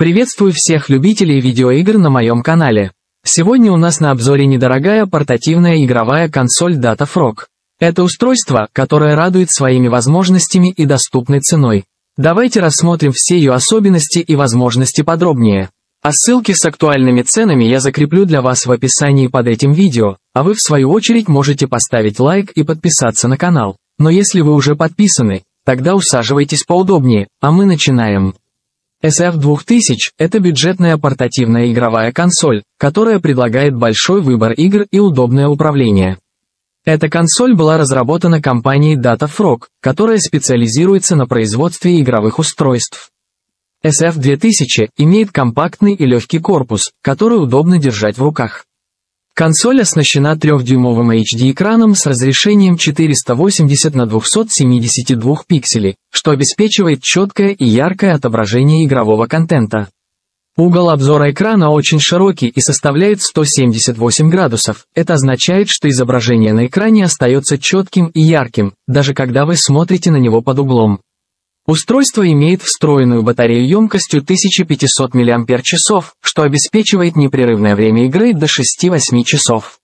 Приветствую всех любителей видеоигр на моем канале. Сегодня у нас на обзоре недорогая портативная игровая консоль DataFrog. Это устройство, которое радует своими возможностями и доступной ценой. Давайте рассмотрим все ее особенности и возможности подробнее. А ссылки с актуальными ценами я закреплю для вас в описании под этим видео, а вы в свою очередь можете поставить лайк и подписаться на канал. Но если вы уже подписаны, тогда усаживайтесь поудобнее, а мы начинаем. SF-2000 – это бюджетная портативная игровая консоль, которая предлагает большой выбор игр и удобное управление. Эта консоль была разработана компанией DataFrog, которая специализируется на производстве игровых устройств. SF-2000 имеет компактный и легкий корпус, который удобно держать в руках. Консоль оснащена 3-дюймовым HD-экраном с разрешением 480 на 272 пикселей, что обеспечивает четкое и яркое отображение игрового контента. Угол обзора экрана очень широкий и составляет 178 градусов. Это означает, что изображение на экране остается четким и ярким, даже когда вы смотрите на него под углом. Устройство имеет встроенную батарею емкостью 1500 мАч, что обеспечивает непрерывное время игры до 6-8 часов.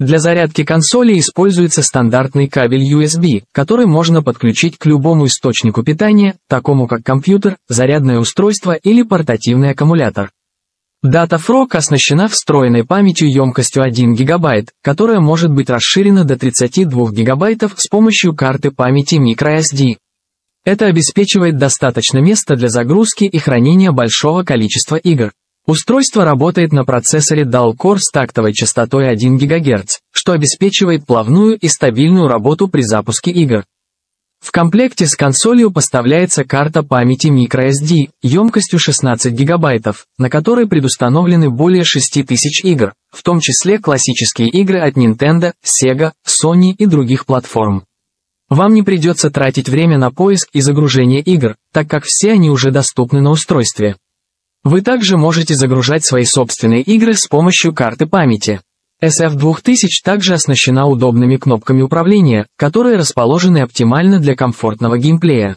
Для зарядки консоли используется стандартный кабель USB, который можно подключить к любому источнику питания, такому как компьютер, зарядное устройство или портативный аккумулятор. DataFrog оснащена встроенной памятью емкостью 1 ГБ, которая может быть расширена до 32 ГБ с помощью карты памяти microSD. Это обеспечивает достаточно места для загрузки и хранения большого количества игр. Устройство работает на процессоре DAL-Core с тактовой частотой 1 ГГц, что обеспечивает плавную и стабильную работу при запуске игр. В комплекте с консолью поставляется карта памяти microSD емкостью 16 ГБ, на которой предустановлены более 6000 игр, в том числе классические игры от Nintendo, Sega, Sony и других платформ. Вам не придется тратить время на поиск и загружение игр, так как все они уже доступны на устройстве. Вы также можете загружать свои собственные игры с помощью карты памяти. SF2000 также оснащена удобными кнопками управления, которые расположены оптимально для комфортного геймплея.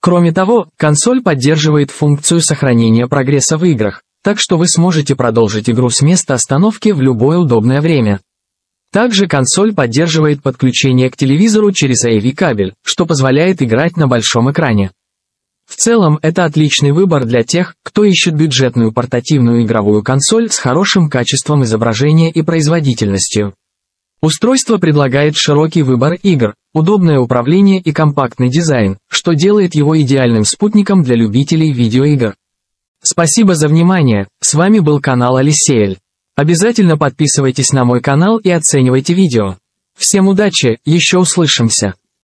Кроме того, консоль поддерживает функцию сохранения прогресса в играх, так что вы сможете продолжить игру с места остановки в любое удобное время. Также консоль поддерживает подключение к телевизору через AV-кабель, что позволяет играть на большом экране. В целом, это отличный выбор для тех, кто ищет бюджетную портативную игровую консоль с хорошим качеством изображения и производительностью. Устройство предлагает широкий выбор игр, удобное управление и компактный дизайн, что делает его идеальным спутником для любителей видеоигр. Спасибо за внимание, с вами был канал Алисеэль. Обязательно подписывайтесь на мой канал и оценивайте видео. Всем удачи, еще услышимся!